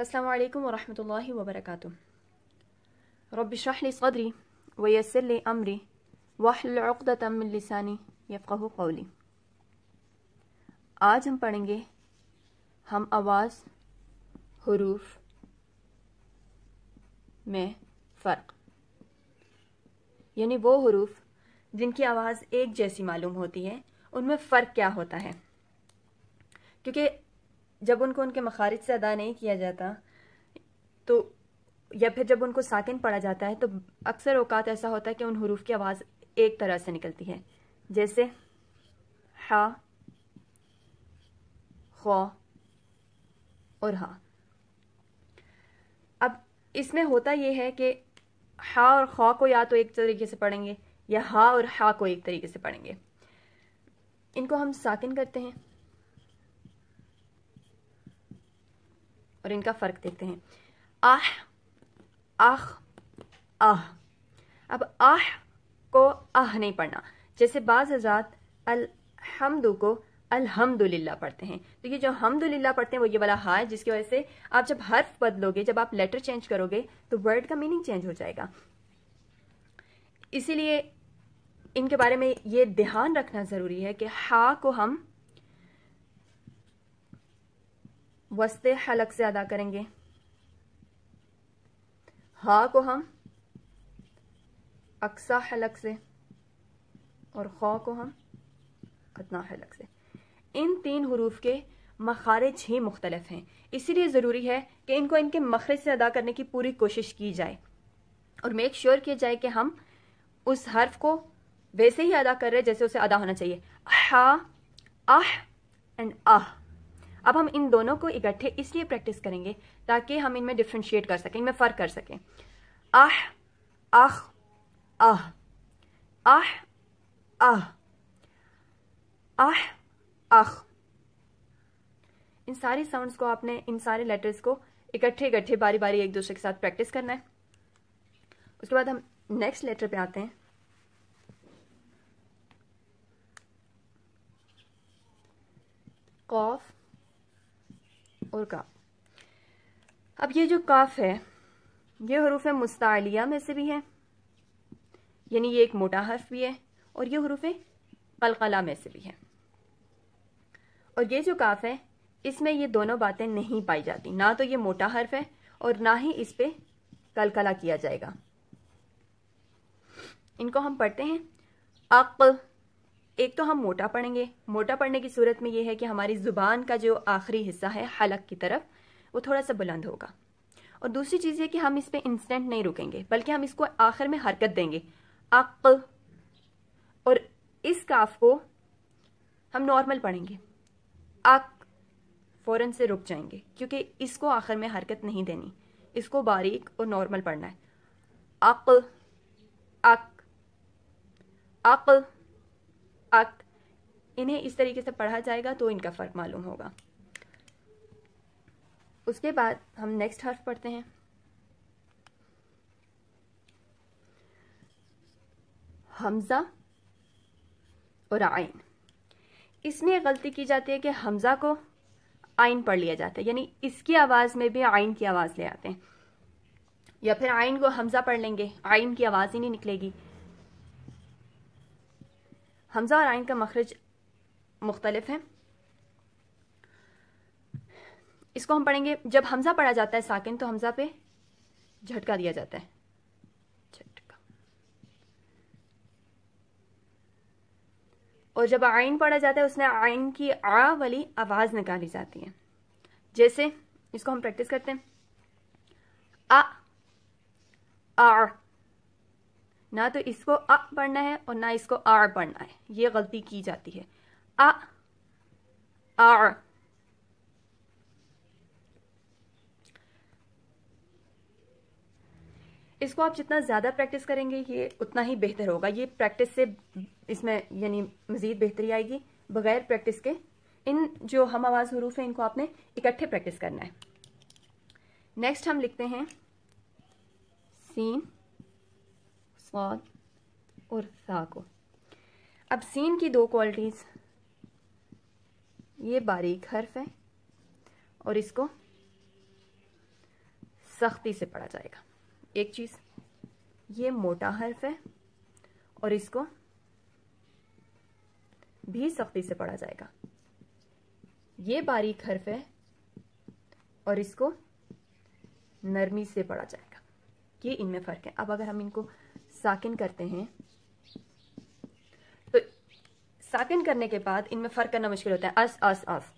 अस्सलाम वालेकुम वरहमतुल्लाहि वबरकातुह रब्बि शरह ली सदरी व यस्सिर ली अमरी वाहलुल उक़दतम मिन लिसानी यफ़क़हु क़ौली आज हम पढ़ेंगे हम आवाज़ हरूफ में फ़र्क यानी वो हरूफ जिनकी आवाज़ एक जैसी मालूम होती है उनमें फ़र्क क्या होता है क्योंकि जब उनको उनके मखारिज से अदा नहीं किया जाता तो या फिर जब उनको साकिन पढ़ा जाता है तो अक्सर औकात ऐसा होता है कि उन हरूफ की आवाज़ एक तरह से निकलती है जैसे हा खौ और हा अब इसमें होता यह है कि हा और खा को या तो एक तरीके से पढ़ेंगे या हा और हा को एक तरीके से पढ़ेंगे इनको हम साकिन करते हैं और इनका फ़र्क देखते हैं आह आह आह अब आह को आह नहीं पढ़ना जैसे बाज़ आज़ाद अलहमदु को अल्हम्दुलिल्लाह पढ़ते हैं तो ये जो हमदुल्ला पढ़ते हैं वो ये वाला हा है जिसकी वजह से आप जब हर्फ बदलोगे जब आप लेटर चेंज करोगे तो वर्ड का मीनिंग चेंज हो जाएगा इसीलिए इनके बारे में ये ध्यान रखना ज़रूरी है कि हा को हम वस्ते हलक से अदा करेंगे हा को हम अक्सा हलक से और खौ को हम अदना हलक से इन तीन हरूफ के मखारज ही मुख्तलफ हैं इसीलिए ज़रूरी है कि इनको इनके मखरज से अदा करने की पूरी कोशिश की जाए और मेक श्योर किया जाए कि हम उस हर्फ को वैसे ही अदा कर रहे हैं जैसे उसे अदा होना चाहिए हा आह एंड आह अब हम इन दोनों को इकट्ठे इसलिए प्रैक्टिस करेंगे ताकि हम इनमें डिफ्रेंशिएट कर सकें इनमें फ़र्क कर सकें आह आह आह आह आह आह आह इन सारी साउंड्स को आपने इन सारे लेटर्स को इकट्ठे इकट्ठे बारी बारी एक दूसरे के साथ प्रैक्टिस करना है उसके बाद हम नेक्स्ट लेटर पे आते हैं कॉफ और का अब ये जो काफ है ये हरूफ मुस्तालिया में से भी है यानी ये एक मोटा हर्फ भी है और ये हरूफ कलकला में से भी है और ये जो काफ है इसमें ये दोनों बातें नहीं पाई जाती ना तो ये मोटा हर्फ है और ना ही इस पर कलकला किया जाएगा इनको हम पढ़ते हैं अक एक तो हम मोटा पढ़ेंगे मोटा पढ़ने की सूरत में यह है कि हमारी ज़ुबान का जो आखिरी हिस्सा है हलक की तरफ वो थोड़ा सा बुलंद होगा और दूसरी चीज़ ये कि हम इस पर इंस्टेंट नहीं रुकेंगे बल्कि हम इसको आखिर में हरकत देंगे अक और इस काफ को हम नॉर्मल पढ़ेंगे अक फ़ौरन से रुक जाएंगे क्योंकि इसको आखिर में हरकत नहीं देनी इसको बारीक और नॉर्मल पढ़ना है अक अक अक अक इन्हें इस तरीके से पढ़ा जाएगा तो इनका फ़र्क मालूम होगा उसके बाद हम नेक्स्ट हर्फ पढ़ते हैं हमज़ा और आइन इसमें गलती की जाती है कि हमज़ा को आइन पढ़ लिया जाता है यानी इसकी आवाज़ में भी आइन की आवाज़ ले आते हैं या फिर आइन को हमज़ा पढ़ लेंगे आइन की आवाज़ ही नहीं निकलेगी हमजा और आइन का मखरज मुख्तलिफ है इसको हम पढ़ेंगे जब हमजा पढ़ा जाता है साकिन तो हमजा पे झटका दिया जाता है झटका और जब आइन पढ़ा जाता है उसने आइन की आ वाली आवाज निकाली जाती है जैसे इसको हम प्रैक्टिस करते हैं आ आ ना तो इसको अ पढ़ना है और ना इसको आर पढ़ना है ये गलती की जाती है अ आर इसको आप जितना ज़्यादा प्रैक्टिस करेंगे ये उतना ही बेहतर होगा ये प्रैक्टिस से इसमें यानी मज़ीद बेहतरी आएगी बगैर प्रैक्टिस के इन जो हम आवाज़ हरूफ हैं इनको आपने इकट्ठे प्रैक्टिस करना है नेक्स्ट हम लिखते हैं सीन स्वाद और सा को अब सीन की दो क्वालिटीज़ ये बारीक हर्फ है और इसको सख्ती से पढ़ा जाएगा एक चीज़ ये मोटा हर्फ है और इसको भी सख्ती से पढ़ा जाएगा ये बारीक हर्फ है और इसको नरमी से पढ़ा जाएगा ये इनमें फ़र्क है अब अगर हम इनको साकिन करते हैं तो साकिन करने के बाद इनमें फ़र्क करना मुश्किल होता है अस अस अस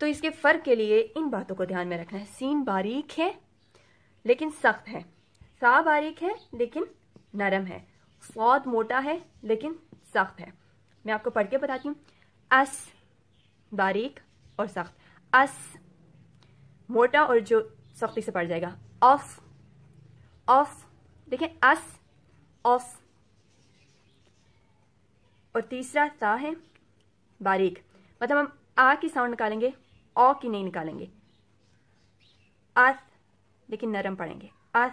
तो इसके फ़र्क के लिए इन बातों को ध्यान में रखना है सीन बारीक है लेकिन सख्त है सा बारीक है लेकिन नरम है सौद मोटा है लेकिन सख्त है मैं आपको पढ़ के बताती हूँ अस बारीक और सख्त अस मोटा और जो सख्ती से पड़ जाएगा ऑफ ऑफ देखें अस ऑफ और तीसरा सा है बारीक मतलब हम आ की साउंड निकालेंगे ओ की नहीं निकालेंगे अस लेकिन नरम पड़ेंगे अस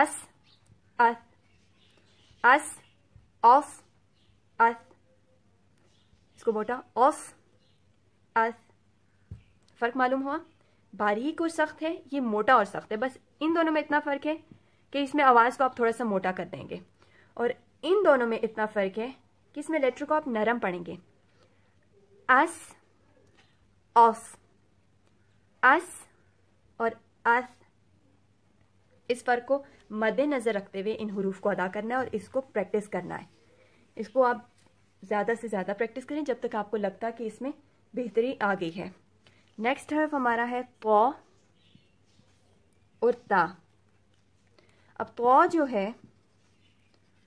अस अस अस ऑफ अस इसको बोटा ऑफ अस फर्क मालूम हुआ बारीक और सख्त है ये मोटा और सख्त है बस इन दोनों में इतना फर्क है कि इसमें आवाज़ को आप थोड़ा सा मोटा कर देंगे और इन दोनों में इतना फ़र्क है कि इसमें लेटर को आप नरम पढ़ेंगे अस ऑस अस और अस इस फ़र्क को मद्देनज़र रखते हुए इन हरूफ को अदा करना है और इसको प्रैक्टिस करना है इसको आप ज़्यादा से ज़्यादा प्रैक्टिस करें जब तक आपको लगता है कि इसमें बेहतरी आ गई है नेक्स्ट हर्फ हमारा है पौ और ता अब तो जो है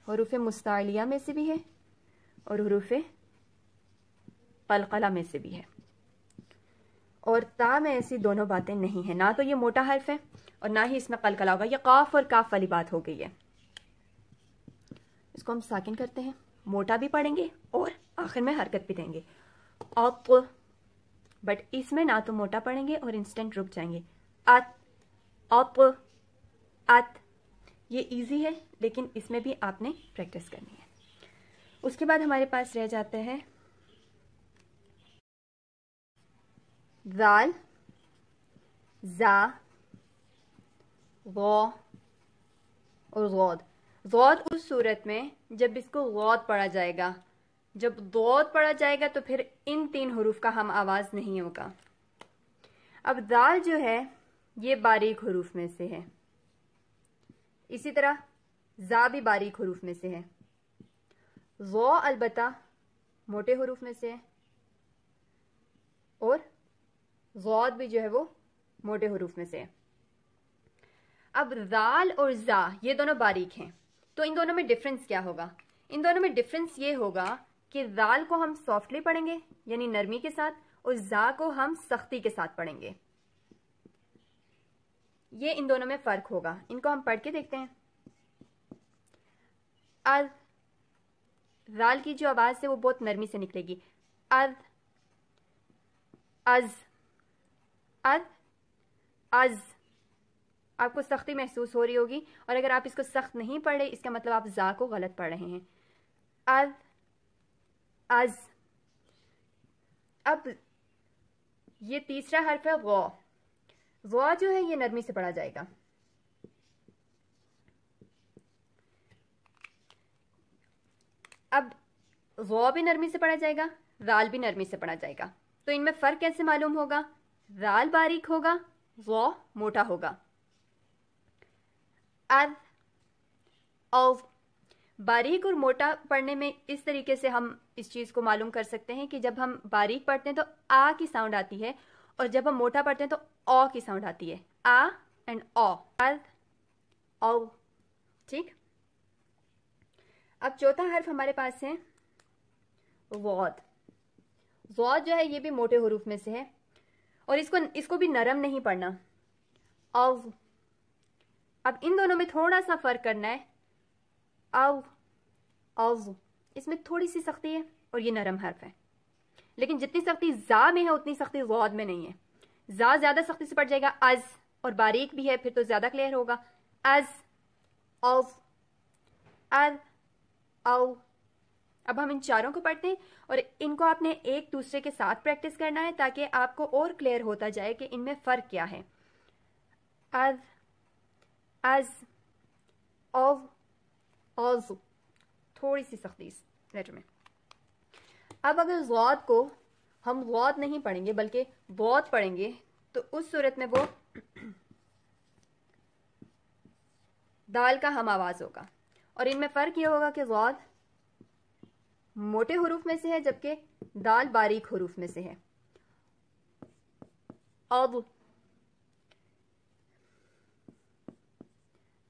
हरूफ मुस्तालिया में से भी है और हरूफ पलकला में से भी है और ता में ऐसी दोनों बातें नहीं है ना तो ये मोटा हर्फ है और ना ही इसमें कलकला होगा ये काफ और काफ वाली बात हो गई है इसको हम साकिन करते हैं मोटा भी पढ़ेंगे और आखिर में हरकत भी देंगे अप बट तो, इसमें ना तो मोटा पढ़ेंगे और इंस्टेंट रुक जाएंगे अत अप तो, अत ये इजी है लेकिन इसमें भी आपने प्रैक्टिस करनी है उसके बाद हमारे पास रह जाते हैं दाल जा गौ और गौद गौद उस सूरत में जब इसको गौद पढ़ा जाएगा जब गौद पढ़ा जाएगा तो फिर इन तीन हरूफ का हम आवाज़ नहीं होगा अब दाल जो है ये बारीक हरूफ में से है इसी तरह जा भी बारीक हरूफ में से है वो अलबत्ता मोटे हरूफ में से है और गौद भी जो है वो मोटे हरूफ में से है अब दाल और जा ये दोनों बारीक हैं तो इन दोनों में डिफरेंस क्या होगा इन दोनों में डिफरेंस ये होगा कि राल को हम सॉफ्टली पढ़ेंगे यानी नरमी के साथ और जा को हम सख्ती के साथ पढ़ेंगे ये इन दोनों में फ़र्क होगा इनको हम पढ़ के देखते हैं अर्ध राल की जो आवाज़ है वो बहुत नरमी से निकलेगी अर्ध अज अर्ध अज आपको सख्ती महसूस हो रही होगी और अगर आप इसको सख्त नहीं पढ़ रहे इसका मतलब आप जा को गलत पढ़ रहे हैं अर्ध अज अब ये तीसरा हर्फ है गौ वा जो है ये नरमी से पढ़ा जाएगा अब वो भी नरमी से पढ़ा जाएगा राल भी नरमी से पढ़ा जाएगा तो इनमें फ़र्क कैसे मालूम होगा राल बारीक होगा वा मोटा होगा अर और बारीक और मोटा पढ़ने में इस तरीके से हम इस चीज़ को मालूम कर सकते हैं कि जब हम बारीक पढ़ते हैं तो आ की साउंड आती है और जब हम मोटा पढ़ते हैं तो ओ की साउंड आती है आ एंड ओ औ ठीक अब चौथा हर्फ हमारे पास है वौद वॉद जो है ये भी मोटे हरूफ में से है और इसको इसको भी नरम नहीं पढ़ना अव अब इन दोनों में थोड़ा सा फर्क करना है अव अव इसमें थोड़ी सी सख्ती है और ये नरम हर्फ है लेकिन जितनी सख्ती जा में है उतनी सख्ती वॉद में नहीं है जा ज्यादा सख्ती से पड़ जाएगा अज और बारीक भी है फिर तो ज्यादा क्लियर होगा अज ऑफ अज औ अब हम इन चारों को पढ़ते हैं और इनको आपने एक दूसरे के साथ प्रैक्टिस करना है ताकि आपको और क्लियर होता जाए कि इनमें फ़र्क क्या है अज अज ऑफ ऑजू थोड़ी सी सख्ती लेटर में अब अगर गौद को हम वाद नहीं पढ़ेंगे बल्कि बहुत पड़ेंगे तो उस सूरत में वो दाल का हम आवाज़ होगा और इनमें फ़र्क यह होगा कि गौद मोटे हरूफ में से है जबकि दाल बारीक हरूफ में से है अब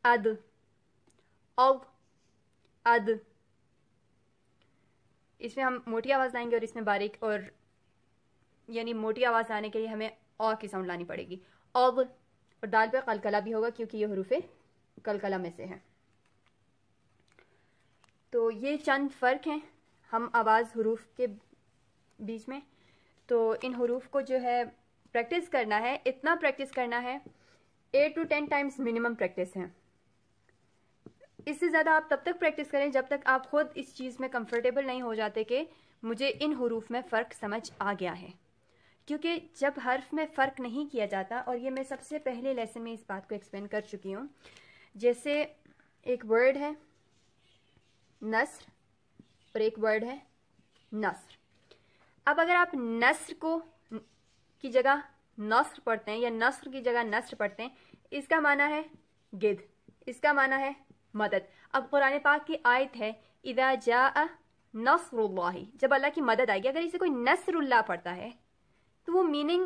अद अब अद इसमें हम मोटी आवाज़ लाएंगे और इसमें बारीक और यानी मोटी आवाज़ आने के लिए हमें और की साउंड लानी पड़ेगी अब और दाल पे कलकला भी होगा क्योंकि ये हरूफ कलकला में से है तो ये चंद फ़र्क हैं हम आवाज़ हरूफ के बीच में तो इन हरूफ को जो है प्रैक्टिस करना है इतना प्रैक्टिस करना है eight to ten times minimum practice है इससे ज़्यादा आप तब तक प्रैक्टिस करें जब तक आप खुद इस चीज़ में कंफर्टेबल नहीं हो जाते कि मुझे इन हरूफ में फ़र्क समझ आ गया है क्योंकि जब हर्फ में फ़र्क नहीं किया जाता और ये मैं सबसे पहले लेसन में इस बात को एक्सप्लेन कर चुकी हूँ जैसे एक वर्ड है नसर और एक वर्ड है नसर अब अगर आप नसर को की जगह नसर पढ़ते हैं या नसर की जगह नसर पढ़ते हैं इसका माना है गिद इसका माना है मदद अब कुरान पाक की आयत है इदा जा नसरुल्लाही जब अल्लाह की मदद आएगी अगर इसे कोई नसरुल्ला पढ़ता है तो वो मीनिंग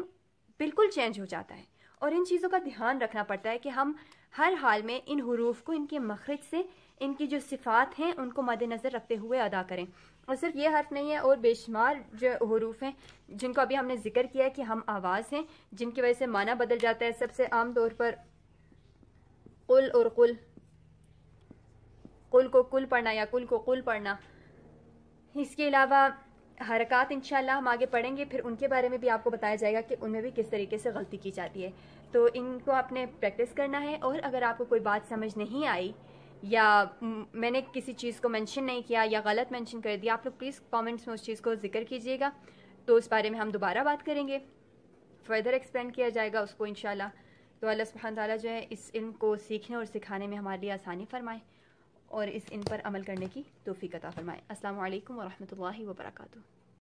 बिल्कुल चेंज हो जाता है और इन चीज़ों का ध्यान रखना पड़ता है कि हम हर हाल में इन हरूफ को इनके मखरज से इनकी जो सिफ़ात हैं उनको मद्नज़र रखते हुए अदा करें और सिर्फ ये हर्फ नहीं है और बेशुमार जो हरूफ हैं जिनको अभी हमने जिक्र किया है कि हम आवाज़ हैं जिनकी वजह से माना बदल जाता है सबसे आम तौर पर कुल और कुल कुल को कुल पढ़ना या कुल को कुल पढ़ना इसके अलावा हरकत इनशाला हम आगे पढ़ेंगे फिर उनके बारे में भी आपको बताया जाएगा कि उनमें भी किस तरीके से गलती की जाती है तो इनको आपने प्रैक्टिस करना है और अगर आपको कोई बात समझ नहीं आई या मैंने किसी चीज़ को मेंशन नहीं किया या गलत मेंशन कर दिया आप लोग प्लीज़ कमेंट्स में उस चीज़ को जिक्र कीजिएगा तो उस बारे में हम दोबारा बात करेंगे फर्दर एक्सप्लेन किया जाएगा उसको इन तो अल्लाह सुबहान ताली जो है इस इल्म को सीखने और सिखाने में हमारे लिए आसानी फरमाएँ और इस इन पर अमल करने की तोफ़ी कता फ़रमाएँ असल वरहमल वर्का